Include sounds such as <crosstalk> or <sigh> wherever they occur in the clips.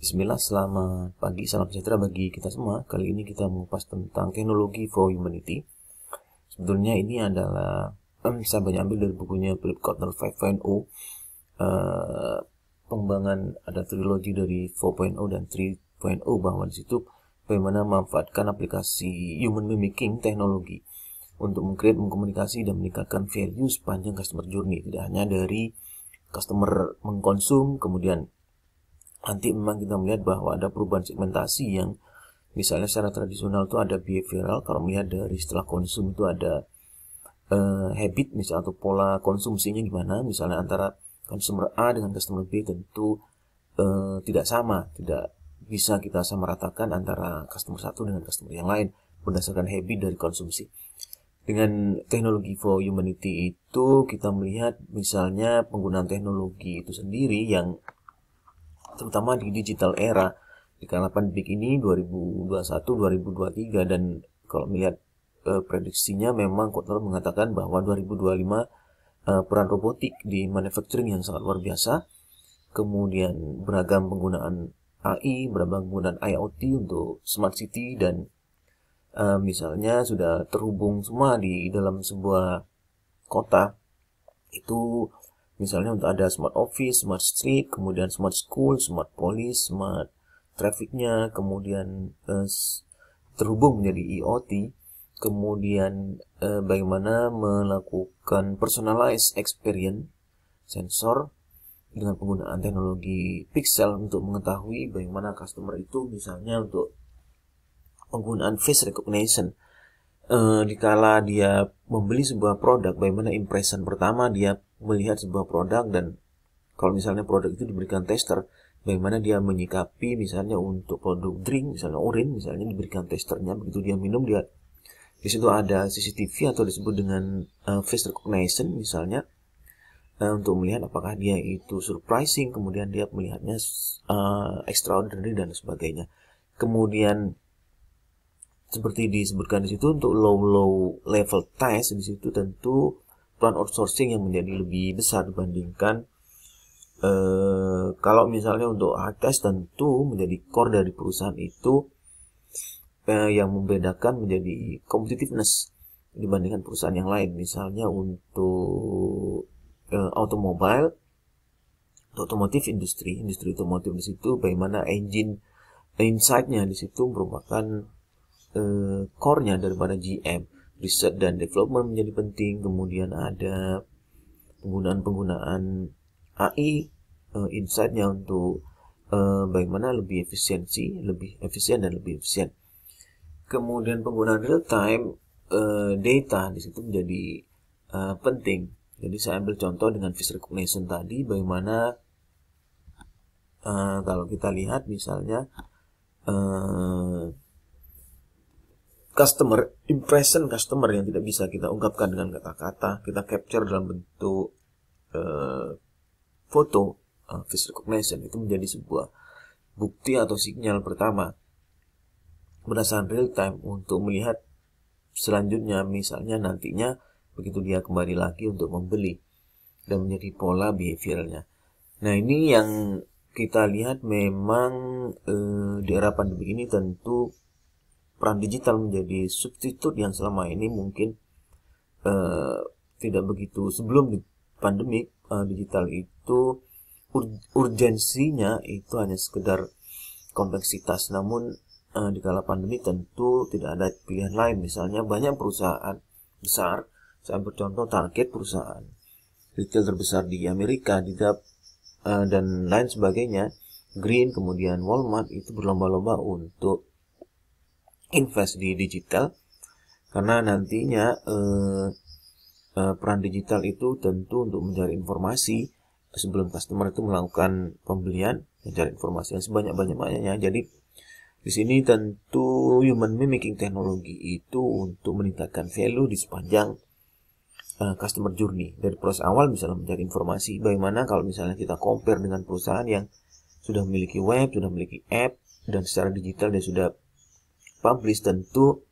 Bismillah, selamat pagi, salam sejahtera bagi kita semua. Kali ini kita mengupas tentang teknologi for humanity. Sebetulnya ini adalah um, saya banyak ambil dari bukunya Philip Kotler 5.0 uh, pengembangan ada trilogi dari 4.0 dan 3.0 bahwa di situ bagaimana memanfaatkan aplikasi human mimicking teknologi untuk mengkreat, mengkomunikasi dan meningkatkan value sepanjang customer journey tidak hanya dari customer mengkonsum kemudian nanti memang kita melihat bahwa ada perubahan segmentasi yang misalnya secara tradisional itu ada behavioral kalau melihat dari setelah konsum itu ada uh, habit misalnya atau pola konsumsinya gimana misalnya antara consumer A dengan customer B tentu uh, tidak sama tidak bisa kita sama ratakan antara customer satu dengan customer yang lain berdasarkan habit dari konsumsi dengan teknologi for humanity itu kita melihat misalnya penggunaan teknologi itu sendiri yang terutama di digital era di kala pandemi ini 2021-2023 dan kalau melihat e, prediksinya memang Kotler mengatakan bahwa 2025 e, eh, peran robotik di manufacturing yang sangat luar biasa kemudian beragam penggunaan AI beragam penggunaan IoT untuk smart city dan e, misalnya sudah terhubung semua di dalam sebuah kota itu Misalnya untuk ada smart office, smart street, kemudian smart school, smart police, smart trafficnya, kemudian eh, terhubung menjadi IoT, e kemudian eh, bagaimana melakukan personalized experience sensor dengan penggunaan teknologi pixel untuk mengetahui bagaimana customer itu misalnya untuk penggunaan face recognition eh, dikala dia membeli sebuah produk bagaimana impression pertama dia melihat sebuah produk dan kalau misalnya produk itu diberikan tester, bagaimana dia menyikapi misalnya untuk produk drink misalnya urin misalnya diberikan testernya begitu dia minum dia di situ ada CCTV atau disebut dengan uh, face recognition misalnya uh, untuk melihat apakah dia itu surprising kemudian dia melihatnya uh, extraordinary dan sebagainya kemudian seperti disebutkan di situ untuk low low level test di situ tentu peran outsourcing yang menjadi lebih besar dibandingkan uh, kalau misalnya untuk HTS tentu menjadi core dari perusahaan itu uh, yang membedakan menjadi competitiveness dibandingkan perusahaan yang lain misalnya untuk uh, automobile otomotif industri industri otomotif di situ bagaimana engine insight-nya di situ merupakan uh, core-nya daripada GM riset dan development menjadi penting kemudian ada penggunaan-penggunaan AI uh, eh, insight untuk uh, bagaimana lebih efisiensi, lebih efisien dan lebih efisien. Kemudian penggunaan real time uh, data di situ menjadi uh, penting. Jadi saya ambil contoh dengan face recognition tadi bagaimana uh, kalau kita lihat misalnya uh, customer, impression customer yang tidak bisa kita ungkapkan dengan kata-kata, kita capture dalam bentuk uh, foto, uh, face recognition itu menjadi sebuah bukti atau sinyal pertama berdasarkan real time untuk melihat selanjutnya misalnya nantinya begitu dia kembali lagi untuk membeli dan menjadi pola behaviornya. Nah ini yang kita lihat memang eh, di era pandemi ini tentu peran digital menjadi substitut yang selama ini mungkin uh, tidak begitu sebelum di pandemi uh, digital itu ur urgensinya itu hanya sekedar kompleksitas namun uh, di kala pandemi tentu tidak ada pilihan lain misalnya banyak perusahaan besar saya bercontoh target perusahaan retail terbesar di Amerika di DAP uh, dan lain sebagainya Green kemudian Walmart itu berlomba-lomba untuk invest di digital karena nantinya eh, eh, peran digital itu tentu untuk mencari informasi sebelum customer itu melakukan pembelian mencari informasi yang sebanyak banyaknya jadi di sini tentu human mimicking teknologi itu untuk meningkatkan value di sepanjang uh, customer journey dari proses awal misalnya mencari informasi bagaimana kalau misalnya kita compare dengan perusahaan yang sudah memiliki web sudah memiliki app dan secara digital dia sudah publish tentu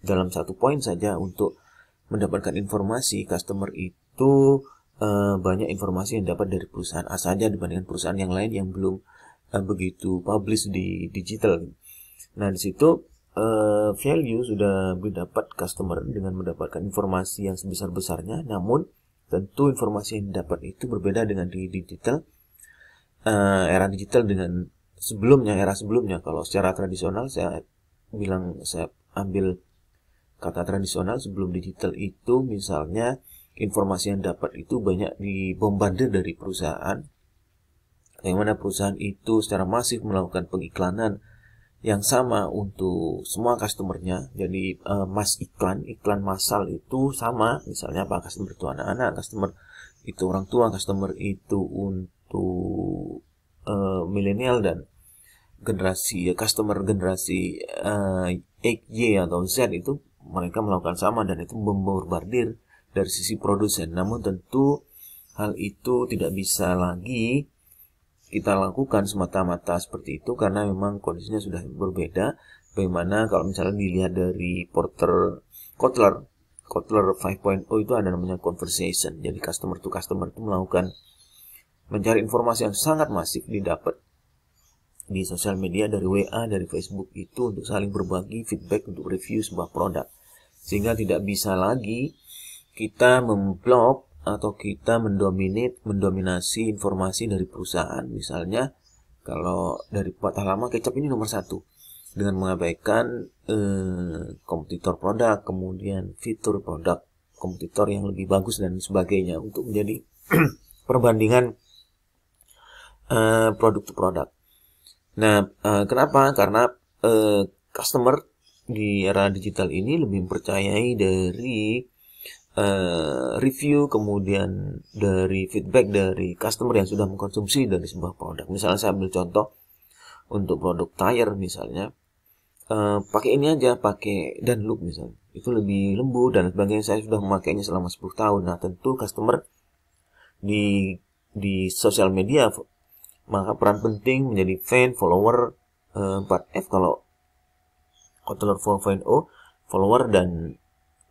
dalam satu poin saja untuk mendapatkan informasi customer itu uh, banyak informasi yang dapat dari perusahaan A saja dibandingkan perusahaan yang lain yang belum uh, begitu publish di digital. Nah di situ uh, value sudah didapat customer dengan mendapatkan informasi yang sebesar besarnya, namun tentu informasi yang dapat itu berbeda dengan di digital uh, era digital dengan sebelumnya era sebelumnya kalau secara tradisional saya bilang saya ambil kata tradisional sebelum digital itu misalnya informasi yang dapat itu banyak dibombardir dari perusahaan yang mana perusahaan itu secara masif melakukan pengiklanan yang sama untuk semua customernya jadi uh, mas iklan iklan massal itu sama misalnya apa customer itu anak-anak customer itu orang tua customer itu untuk uh, milenial dan generasi ya customer generasi uh, Y atau Z itu mereka melakukan sama dan itu membombardir dari sisi produsen. Namun tentu hal itu tidak bisa lagi kita lakukan semata-mata seperti itu karena memang kondisinya sudah berbeda. Bagaimana kalau misalnya dilihat dari Porter Kotler, Kotler 5.0 itu ada namanya conversation. Jadi customer to customer itu melakukan mencari informasi yang sangat masif didapat di sosial media dari WA dari Facebook itu untuk saling berbagi feedback untuk review sebuah produk sehingga tidak bisa lagi kita memblok atau kita mendominit mendominasi informasi dari perusahaan misalnya kalau dari patah lama kecap ini nomor satu dengan mengabaikan eh, kompetitor produk kemudian fitur produk kompetitor yang lebih bagus dan sebagainya untuk menjadi <clears throat> perbandingan Eh, produk to produk. Nah, uh, kenapa? Karena uh, customer di era digital ini lebih mempercayai dari uh, review, kemudian dari feedback dari customer yang sudah mengkonsumsi dari sebuah produk. Misalnya saya ambil contoh untuk produk tire misalnya, uh, pakai ini aja, pakai dan look misalnya, itu lebih lembut dan sebagainya. Saya sudah memakainya selama 10 tahun. Nah, tentu customer di di sosial media maka peran penting menjadi fan, follower, eh, 4F kalau controller 4.0, follower dan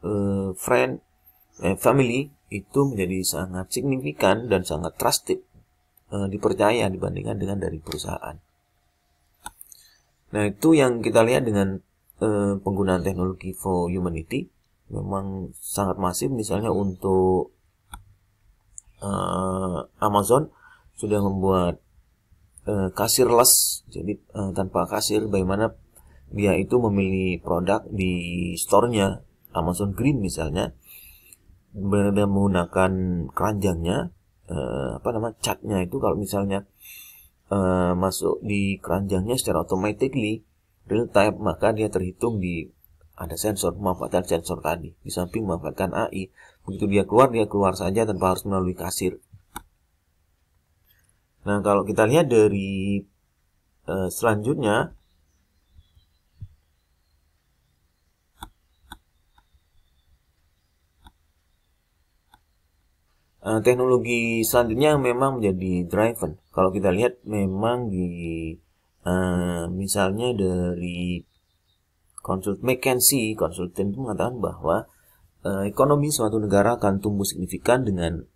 eh, friend, eh, family itu menjadi sangat signifikan dan sangat trusted, eh, dipercaya dibandingkan dengan dari perusahaan. Nah itu yang kita lihat dengan eh, penggunaan teknologi for humanity memang sangat masif misalnya untuk eh, Amazon sudah membuat Eh, kasir kasirless jadi e, tanpa kasir bagaimana dia itu memilih produk di store-nya Amazon Green misalnya benar menggunakan keranjangnya e, apa nama catnya itu kalau misalnya e, masuk di keranjangnya secara automatically real time maka dia terhitung di ada sensor memanfaatkan sensor tadi di samping memanfaatkan AI begitu dia keluar dia keluar saja tanpa harus melalui kasir Nah, kalau kita lihat dari uh, selanjutnya uh, teknologi selanjutnya memang menjadi driver. Kalau kita lihat memang di uh, misalnya dari konsult McKinsey, konsultan itu mengatakan bahwa uh, ekonomi suatu negara akan tumbuh signifikan dengan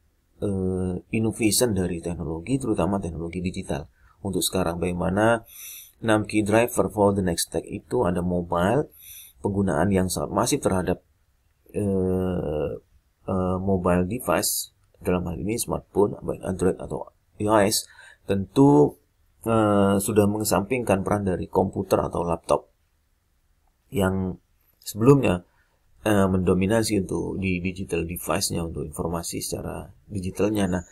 uh, innovation dari teknologi, terutama teknologi digital. Untuk sekarang bagaimana 6 key driver for the next tech itu ada mobile, penggunaan yang sangat masif terhadap uh, uh, mobile device dalam hal ini smartphone, baik Android atau iOS, tentu uh, sudah mengesampingkan peran dari komputer atau laptop yang sebelumnya uh, mendominasi untuk di digital device-nya untuk informasi secara digitalnya. Nah,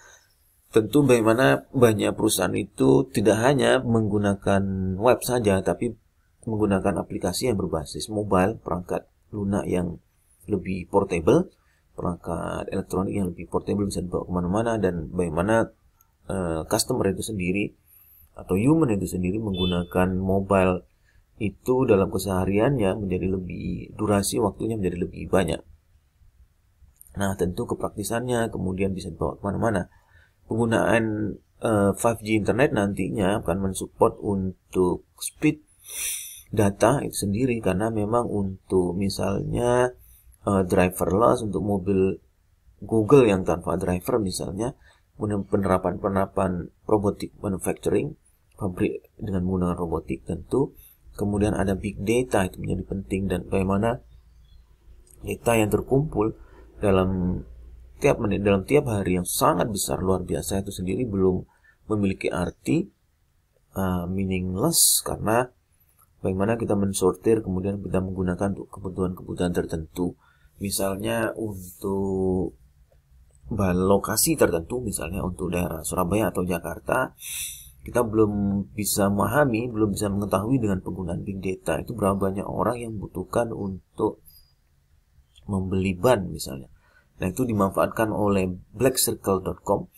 tentu bagaimana banyak perusahaan itu tidak hanya menggunakan web saja, tapi menggunakan aplikasi yang berbasis mobile, perangkat lunak yang lebih portable, perangkat elektronik yang lebih portable bisa dibawa kemana-mana, dan bagaimana uh, customer itu sendiri atau human itu sendiri menggunakan mobile itu dalam kesehariannya menjadi lebih durasi waktunya menjadi lebih banyak. Nah, tentu kepraktisannya kemudian bisa dibawa kemana-mana. Penggunaan uh, eh, 5G internet nantinya akan mensupport untuk speed data itu sendiri karena memang untuk misalnya uh, eh, driverless untuk mobil Google yang tanpa driver misalnya penerapan penerapan robotik manufacturing pabrik dengan menggunakan robotik tentu Kemudian ada big data itu menjadi penting dan bagaimana data yang terkumpul dalam tiap menit dalam tiap hari yang sangat besar luar biasa itu sendiri belum memiliki arti uh, meaningless karena bagaimana kita mensortir kemudian kita menggunakan untuk kebutuhan-kebutuhan tertentu misalnya untuk lokasi tertentu misalnya untuk daerah Surabaya atau Jakarta kita belum bisa memahami, belum bisa mengetahui dengan penggunaan big data itu berapa banyak orang yang butuhkan untuk membeli ban misalnya. Nah itu dimanfaatkan oleh blackcircle.com.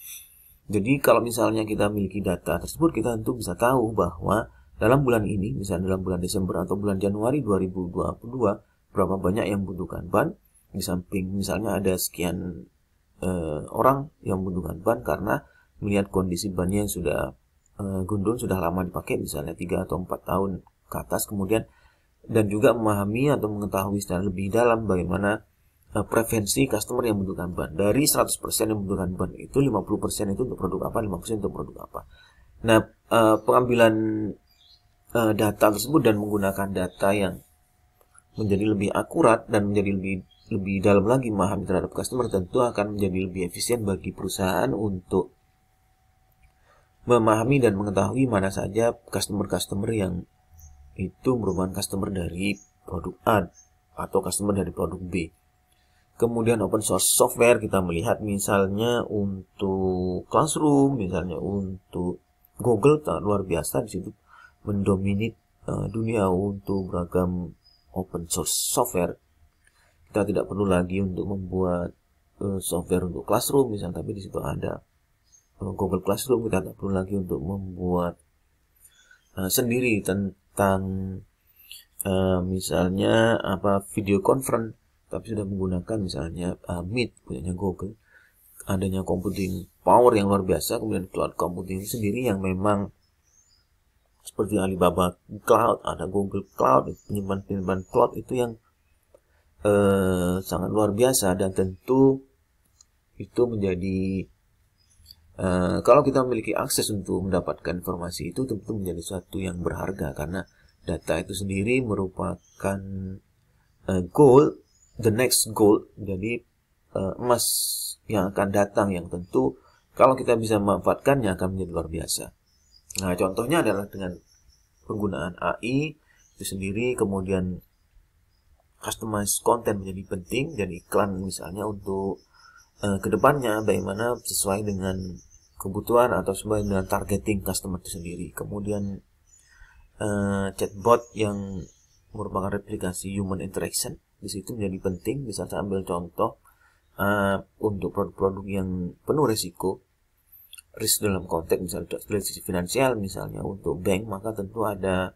Jadi kalau misalnya kita memiliki data tersebut, kita tentu bisa tahu bahwa dalam bulan ini, misalnya dalam bulan Desember atau bulan Januari 2022, berapa banyak yang butuhkan ban. Di samping misalnya ada sekian eh, orang yang butuhkan ban karena melihat kondisi bannya yang sudah Eh, gundul sudah lama dipakai misalnya 3 atau 4 tahun ke atas kemudian dan juga memahami atau mengetahui secara lebih dalam bagaimana uh, prevensi customer yang membutuhkan ban. Dari 100% yang membutuhkan ban itu 50% itu untuk produk apa, 50% untuk produk apa. Nah, uh, pengambilan uh, data tersebut dan menggunakan data yang menjadi lebih akurat dan menjadi lebih lebih dalam lagi memahami terhadap customer tentu akan menjadi lebih efisien bagi perusahaan untuk memahami dan mengetahui mana saja customer-customer yang itu merupakan customer dari produk A atau customer dari produk B. Kemudian open source software kita melihat misalnya untuk Classroom, misalnya untuk Google luar biasa di situ mendominit eh, dunia untuk beragam open source software. Kita tidak perlu lagi untuk membuat eh, software untuk Classroom misalnya, tapi di situ ada Google Classroom kita tidak perlu lagi untuk membuat uh, sendiri tentang uh, misalnya apa video conference tapi sudah menggunakan misalnya uh, Meet punyanya Google adanya computing power yang luar biasa kemudian cloud computing sendiri yang memang seperti Alibaba Cloud ada Google Cloud penyimpan penyimpan cloud itu yang uh, sangat luar biasa dan tentu itu menjadi Eh, kalau kita memiliki akses untuk mendapatkan informasi itu tentu menjadi suatu yang berharga karena data itu sendiri merupakan uh, goal, the next goal, jadi uh, emas yang akan datang yang tentu kalau kita bisa memanfaatkannya akan menjadi luar biasa. Nah contohnya adalah dengan penggunaan AI itu sendiri kemudian customize content menjadi penting dan iklan misalnya untuk kedepannya bagaimana sesuai dengan kebutuhan atau sesuai dengan targeting customer itu sendiri. Kemudian uh, chatbot yang merupakan replikasi human interaction di situ menjadi penting. Bisa saya ambil contoh uh, untuk produk-produk yang penuh risiko, risk dalam konteks misalnya dari sisi finansial misalnya untuk bank maka tentu ada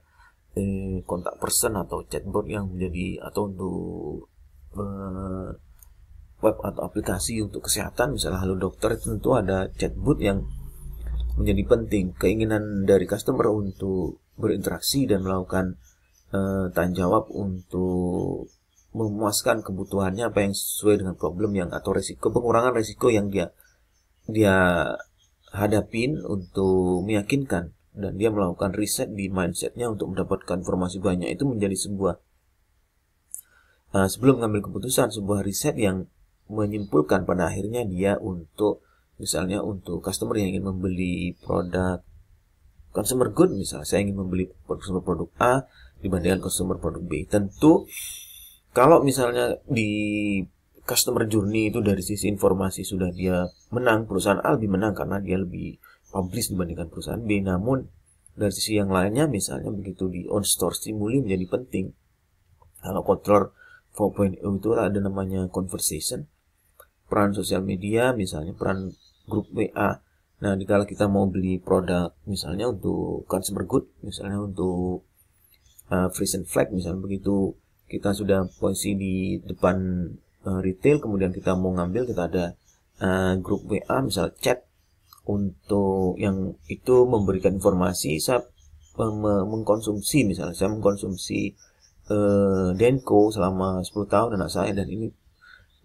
eh, kontak person atau chatbot yang menjadi atau untuk eh, web atau aplikasi untuk kesehatan misalnya halo dokter tentu ada chatbot yang menjadi penting keinginan dari customer untuk berinteraksi dan melakukan uh, eh, tanya jawab untuk memuaskan kebutuhannya apa yang sesuai dengan problem yang atau resiko pengurangan risiko yang dia dia hadapin untuk meyakinkan dan dia melakukan riset di mindsetnya untuk mendapatkan informasi banyak itu menjadi sebuah uh, sebelum mengambil keputusan sebuah riset yang menyimpulkan pada akhirnya dia untuk misalnya untuk customer yang ingin membeli produk consumer good misalnya saya ingin membeli consumer produk A dibandingkan consumer produk B tentu kalau misalnya di customer journey itu dari sisi informasi sudah dia menang perusahaan A lebih menang karena dia lebih publish dibandingkan perusahaan B namun dari sisi yang lainnya misalnya begitu di on store stimuli menjadi penting kalau controller 4.0 itu ada namanya conversation peran sosial media, misalnya peran grup WA. Nah, dikala kita mau beli produk, misalnya untuk consumer good, misalnya untuk uh, eh, frozen flag, misalnya begitu kita sudah posisi di depan uh, retail, kemudian kita mau ngambil, kita ada uh, grup WA, misalnya chat untuk yang itu memberikan informasi saya mengkonsumsi misalnya saya mengkonsumsi uh, Denko selama 10 tahun anak saya dan ini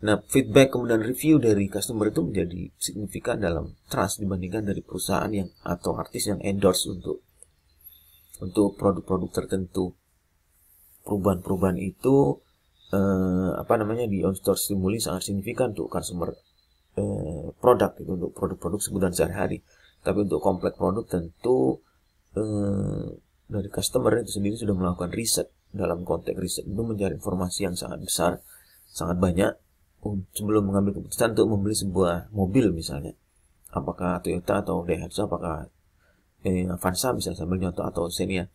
Nah, feedback kemudian review dari customer itu menjadi signifikan dalam trust dibandingkan dari perusahaan yang atau artis yang endorse untuk untuk produk-produk tertentu. Perubahan-perubahan itu eh, apa namanya di on store stimuli sangat signifikan untuk customer eh, produk itu untuk produk-produk sebutan sehari-hari. Tapi untuk komplek produk tentu eh, dari customer itu sendiri sudah melakukan riset dalam konteks riset itu mencari informasi yang sangat besar, sangat banyak Um, sebelum mengambil keputusan untuk membeli sebuah mobil misalnya apakah Toyota atau Daihatsu apakah eh, Avanza misalnya sambil nyontoh atau Xenia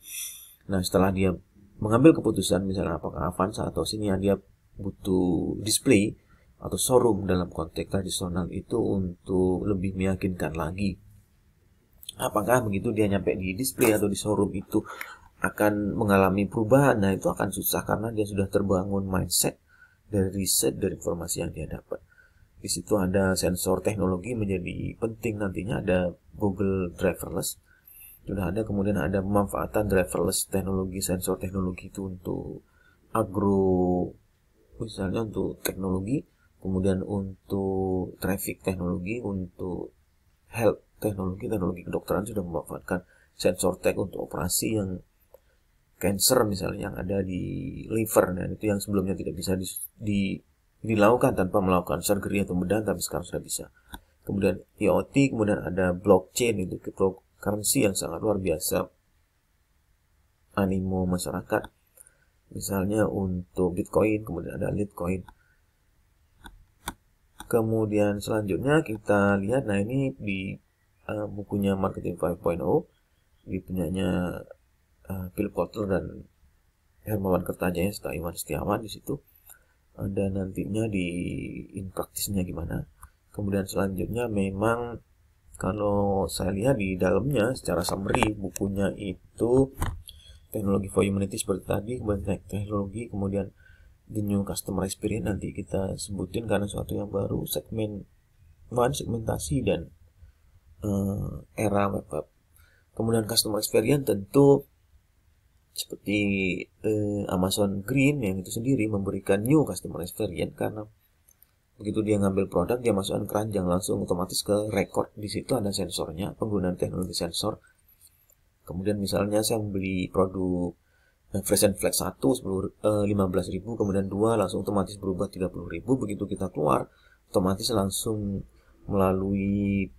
nah setelah dia mengambil keputusan misalnya apakah Avanza atau Xenia dia butuh display atau showroom dalam konteks tradisional itu untuk lebih meyakinkan lagi apakah begitu dia nyampe di display atau di showroom itu akan mengalami perubahan nah itu akan susah karena dia sudah terbangun mindset dari riset dari informasi yang dia dapat di situ ada sensor teknologi menjadi penting nantinya ada Google driverless sudah ada kemudian ada pemanfaatan driverless teknologi sensor teknologi itu untuk agro misalnya untuk teknologi kemudian untuk traffic teknologi untuk health teknologi teknologi kedokteran sudah memanfaatkan sensor tech untuk operasi yang cancer misalnya yang ada di liver dan itu yang sebelumnya tidak bisa di, di, dilakukan tanpa melakukan surgery atau bedah tapi sekarang sudah bisa. Kemudian IoT, kemudian ada blockchain itu cryptocurrency yang sangat luar biasa animo masyarakat. Misalnya untuk Bitcoin, kemudian ada Litecoin. Kemudian selanjutnya kita lihat, nah ini di uh, bukunya Marketing 5.0, di punyanya Eh, Philip Kotler dan Hermawan Kertajaya serta Iwan Setiawan di situ eh, dan nantinya di in praktisnya gimana kemudian selanjutnya memang kalau saya lihat di dalamnya secara summary bukunya itu teknologi for humanity seperti tadi kemudian teknologi kemudian the new customer experience nanti kita sebutin karena suatu yang baru segmen one segmentasi dan uh, era web, web kemudian customer experience tentu seperti eh, Amazon Green yang itu sendiri memberikan new customer experience karena begitu dia ngambil produk dia masukkan keranjang langsung otomatis ke record di situ ada sensornya penggunaan teknologi sensor kemudian misalnya saya membeli produk eh, Fresh and Flex 1 15.000 eh, kemudian 2 langsung otomatis berubah 30.000 begitu kita keluar otomatis langsung melalui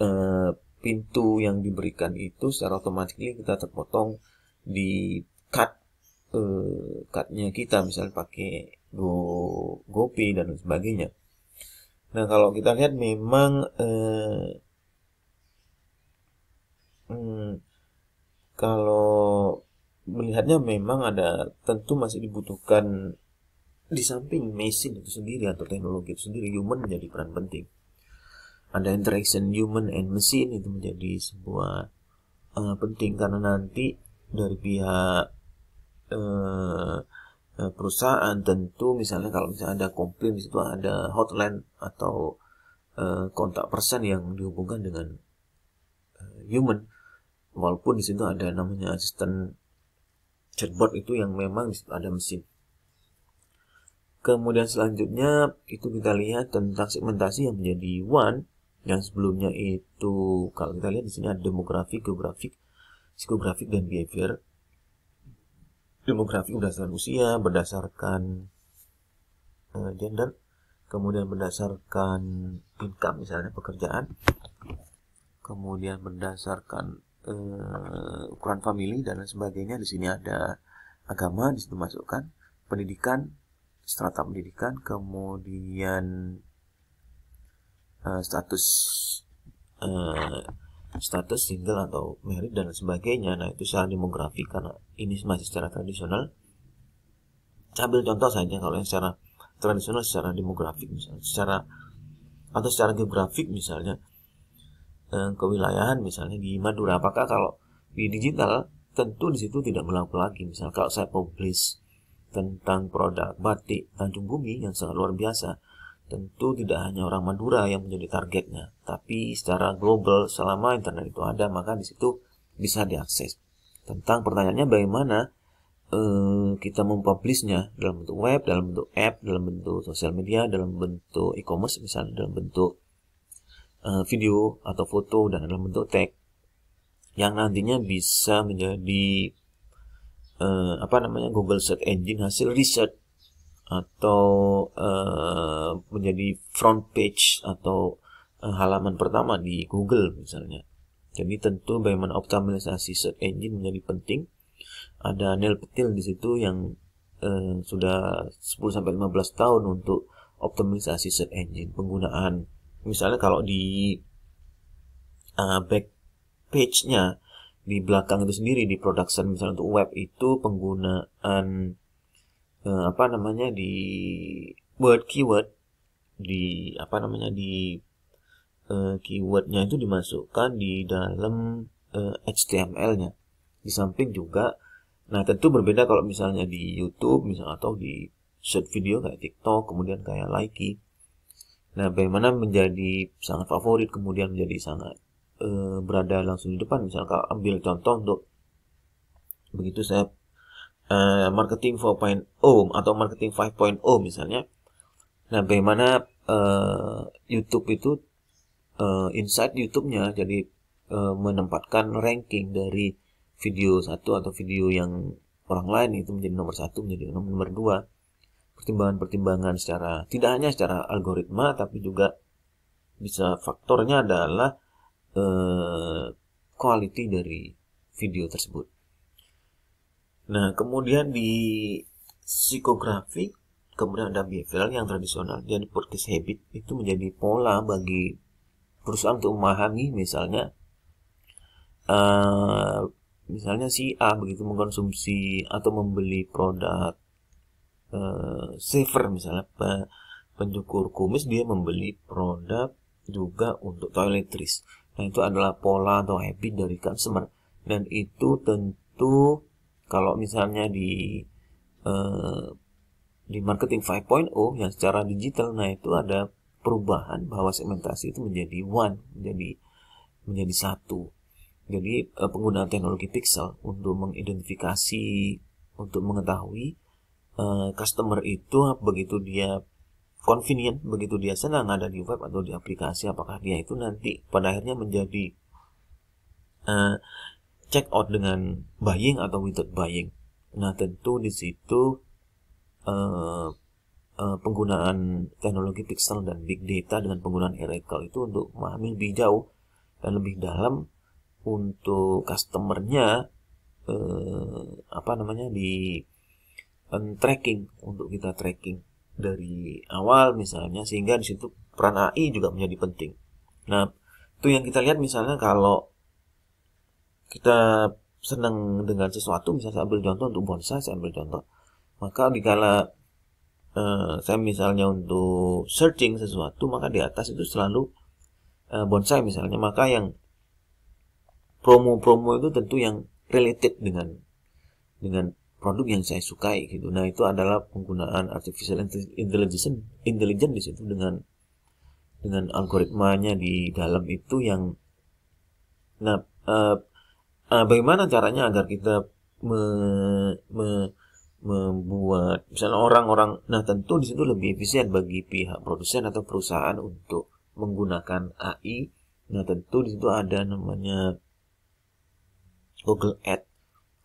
eh, pintu yang diberikan itu secara otomatis kita terpotong di cut uh, cutnya kita misalnya pakai Go GoPay dan sebagainya. Nah kalau kita lihat memang uh, um, kalau melihatnya memang ada tentu masih dibutuhkan di samping mesin itu sendiri atau teknologi itu sendiri human menjadi peran penting. Ada interaction human and machine itu menjadi sebuah uh, penting karena nanti dari pihak eh, eh, perusahaan tentu misalnya kalau misalnya ada komplain di situ ada hotline atau eh, kontak person yang dihubungkan dengan eh, human walaupun di situ ada namanya asisten chatbot itu yang memang di situ ada mesin Kemudian selanjutnya itu kita lihat tentang segmentasi yang menjadi one yang sebelumnya itu kalau kita lihat di sini ada demografi, geografik, psikografik dan behavior demografi berdasarkan usia berdasarkan uh, gender kemudian berdasarkan income misalnya pekerjaan kemudian berdasarkan uh, ukuran family dan lain sebagainya di sini ada agama di situ masukkan pendidikan strata pendidikan kemudian uh, status status single atau married dan sebagainya. Nah, itu secara demografi karena ini masih secara tradisional. Saya ambil contoh saja kalau yang secara tradisional secara demografik misalnya, secara atau secara geografik misalnya eh, kewilayahan misalnya di Madura apakah kalau di digital tentu di situ tidak berlaku lagi misalnya kalau saya publish tentang produk batik Tanjung Bumi yang sangat luar biasa Tentu tidak hanya orang Madura yang menjadi targetnya, tapi secara global selama internet itu ada maka di situ bisa diakses. Tentang pertanyaannya bagaimana eh, kita mempublishnya dalam bentuk web, dalam bentuk app, dalam bentuk sosial media, dalam bentuk e-commerce misalnya, dalam bentuk eh, video atau foto dan dalam bentuk tag yang nantinya bisa menjadi eh, apa namanya Google Search Engine hasil riset atau uh, menjadi front page atau uh, halaman pertama di Google misalnya. Jadi tentu bagaimana optimalisasi search engine menjadi penting. Ada Neil Petil di situ yang uh, sudah 10 sampai 15 tahun untuk optimalisasi search engine penggunaan. Misalnya kalau di uh, back page-nya di belakang itu sendiri di production misalnya untuk web itu penggunaan eh, apa namanya di word keyword di apa namanya di eh, keywordnya itu dimasukkan di dalam eh, HTML-nya di samping juga nah tentu berbeda kalau misalnya di YouTube misal atau di short video kayak TikTok kemudian kayak Likey nah bagaimana menjadi sangat favorit kemudian menjadi sangat eh, berada langsung di depan misalnya kalau ambil contoh untuk begitu saya Eh, marketing 4.0 atau marketing 5.0 misalnya. Nah, bagaimana uh, YouTube itu uh, insight YouTube-nya jadi uh, menempatkan ranking dari video satu atau video yang orang lain itu menjadi nomor satu menjadi nomor, dua pertimbangan-pertimbangan secara tidak hanya secara algoritma tapi juga bisa faktornya adalah eh, quality dari video tersebut. Nah, kemudian di psikografi, kemudian ada behavioral yang tradisional, jadi purchase habit itu menjadi pola bagi perusahaan untuk memahami misalnya uh, misalnya si A begitu mengkonsumsi atau membeli produk uh, saver misalnya pencukur kumis dia membeli produk juga untuk toiletries. Nah, itu adalah pola atau habit dari customer dan itu tentu kalau misalnya di eh, di marketing 5.0 yang secara digital nah itu ada perubahan bahwa segmentasi itu menjadi one menjadi menjadi satu jadi eh, penggunaan teknologi pixel untuk mengidentifikasi untuk mengetahui eh, customer itu begitu dia convenient begitu dia senang ada di web atau di aplikasi apakah dia itu nanti pada akhirnya menjadi eh, check out dengan buying atau without buying. Nah tentu di situ uh, uh, penggunaan teknologi pixel dan big data dengan penggunaan Oracle itu untuk memahami lebih jauh dan lebih dalam untuk customernya uh, apa namanya di uh, tracking untuk kita tracking dari awal misalnya sehingga di situ peran AI juga menjadi penting. Nah itu yang kita lihat misalnya kalau kita senang dengan sesuatu, misalnya saya ambil contoh untuk bonsai, saya ambil contoh, maka dikala uh, saya misalnya untuk searching sesuatu, maka di atas itu selalu uh, bonsai misalnya, maka yang promo-promo itu tentu yang related dengan dengan produk yang saya sukai gitu. Nah itu adalah penggunaan artificial intelligence intelligence di situ dengan dengan algoritmanya di dalam itu yang nah uh, uh, bagaimana caranya agar kita me, me, membuat misalnya orang-orang nah tentu di situ lebih efisien bagi pihak produsen atau perusahaan untuk menggunakan AI nah tentu di situ ada namanya Google Ad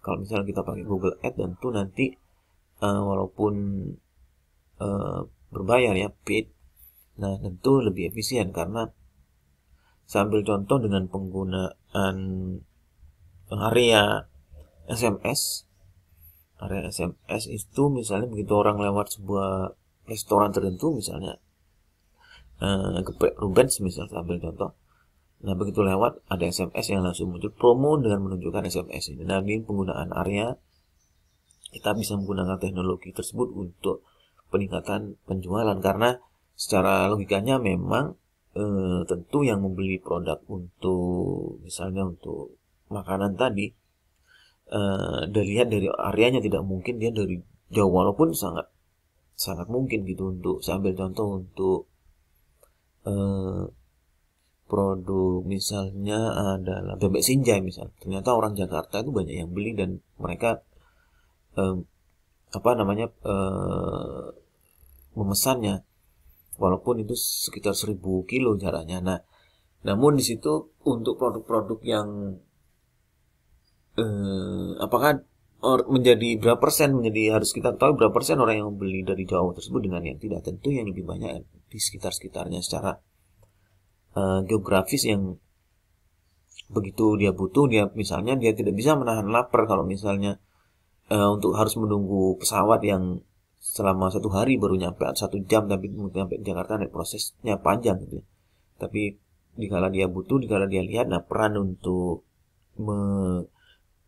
kalau misalnya kita pakai Google Ad tentu nanti uh, walaupun uh, berbayar ya paid nah tentu lebih efisien karena sambil contoh dengan penggunaan Area SMS area SMS itu misalnya begitu orang lewat sebuah restoran tertentu misalnya eh, Rubens misal ambil contoh nah begitu lewat ada SMS yang langsung muncul promo dengan menunjukkan SMS ini nah ini penggunaan area kita bisa menggunakan teknologi tersebut untuk peningkatan penjualan karena secara logikanya memang eh, tentu yang membeli produk untuk misalnya untuk makanan tadi uh, dilihat dari areanya tidak mungkin dia dari jauh walaupun sangat sangat mungkin gitu untuk saya ambil contoh untuk uh, produk misalnya adalah bebek sinjai misal ternyata orang Jakarta itu banyak yang beli dan mereka um, apa namanya eh, memesannya walaupun itu sekitar 1000 kilo jaraknya nah namun di situ untuk produk-produk yang eh, apakah or, menjadi berapa persen menjadi harus kita tahu berapa persen orang yang beli dari jauh tersebut dengan yang tidak tentu yang lebih banyak di sekitar sekitarnya secara eh, geografis yang begitu dia butuh dia misalnya dia tidak bisa menahan lapar kalau misalnya eh, untuk harus menunggu pesawat yang selama satu hari baru nyampe satu jam tapi nyampe Jakarta dan prosesnya panjang gitu ya. Tapi dikala dia butuh, dikala dia lihat, nah peran untuk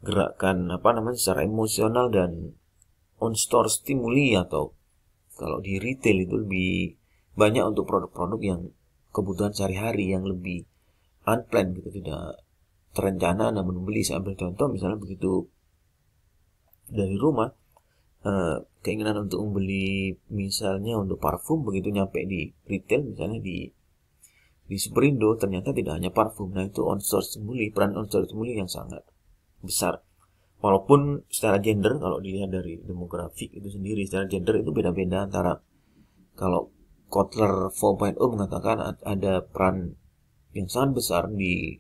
gerakan apa namanya secara emosional dan on store stimuli atau kalau di retail itu lebih banyak untuk produk-produk yang kebutuhan sehari-hari yang lebih unplanned gitu tidak terencana namun membeli saya ambil contoh misalnya begitu dari rumah eh, keinginan untuk membeli misalnya untuk parfum begitu nyampe di retail misalnya di di Superindo ternyata tidak hanya parfum nah itu on store stimuli peran on store stimuli yang sangat besar. Walaupun secara gender kalau dilihat dari demografi itu sendiri secara gender itu beda-beda antara kalau Kotler 4.0 mengatakan ada peran yang sangat besar di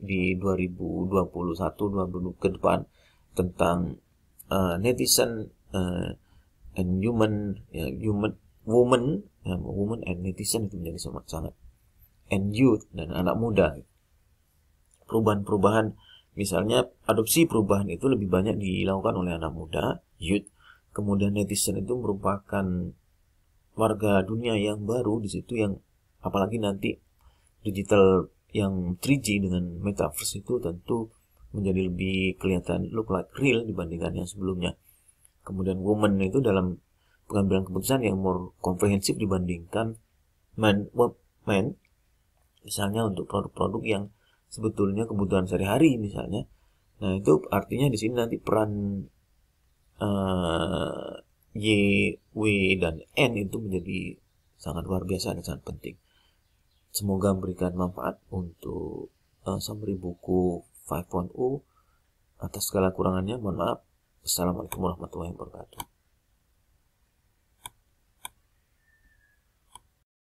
di 2021 2020 ke depan tentang uh, netizen uh, and human ya, human woman ya, woman and netizen itu menjadi sangat sangat and youth dan anak muda perubahan-perubahan Misalnya adopsi perubahan itu lebih banyak dilakukan oleh anak muda, youth. Kemudian netizen itu merupakan warga dunia yang baru di situ yang apalagi nanti digital yang 3G dengan metaverse itu tentu menjadi lebih kelihatan look like real dibandingkan yang sebelumnya. Kemudian woman itu dalam pengambilan keputusan yang more komprehensif dibandingkan men, men, misalnya untuk produk-produk yang sebetulnya kebutuhan sehari-hari misalnya. Nah, itu artinya di sini nanti peran uh, Y, W, dan N itu menjadi sangat luar biasa dan sangat penting. Semoga memberikan manfaat untuk uh, summary buku 5.0. Atas segala kurangannya, mohon maaf. Assalamualaikum warahmatullahi wabarakatuh.